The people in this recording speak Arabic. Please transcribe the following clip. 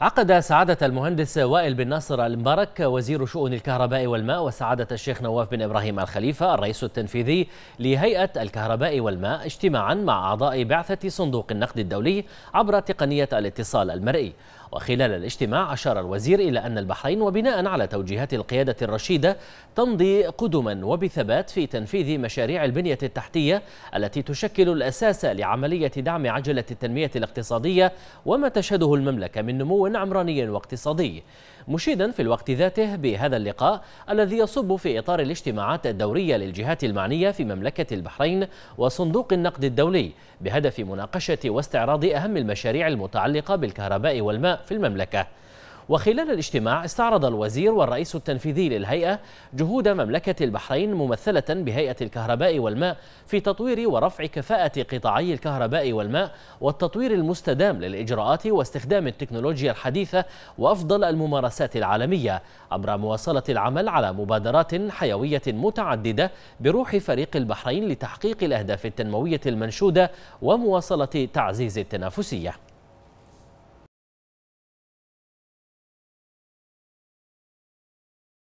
عقد سعادة المهندس وائل بن ناصر المبارك وزير شؤون الكهرباء والماء وسعادة الشيخ نواف بن إبراهيم الخليفة الرئيس التنفيذي لهيئة الكهرباء والماء اجتماعا مع أعضاء بعثة صندوق النقد الدولي عبر تقنية الاتصال المرئي وخلال الاجتماع أشار الوزير إلى أن البحرين وبناء على توجيهات القيادة الرشيدة تمضي قدما وبثبات في تنفيذ مشاريع البنية التحتية التي تشكل الأساس لعملية دعم عجلة التنمية الاقتصادية وما تشهده المملكة من نمو عمراني واقتصادي مشيدا في الوقت ذاته بهذا اللقاء الذي يصب في إطار الاجتماعات الدورية للجهات المعنية في مملكة البحرين وصندوق النقد الدولي بهدف مناقشة واستعراض أهم المشاريع المتعلقة بالكهرباء والماء في المملكة وخلال الاجتماع استعرض الوزير والرئيس التنفيذي للهيئة جهود مملكة البحرين ممثلة بهيئة الكهرباء والماء في تطوير ورفع كفاءة قطاعي الكهرباء والماء والتطوير المستدام للإجراءات واستخدام التكنولوجيا الحديثة وأفضل الممارسات العالمية عبر مواصلة العمل على مبادرات حيوية متعددة بروح فريق البحرين لتحقيق الأهداف التنموية المنشودة ومواصلة تعزيز التنافسية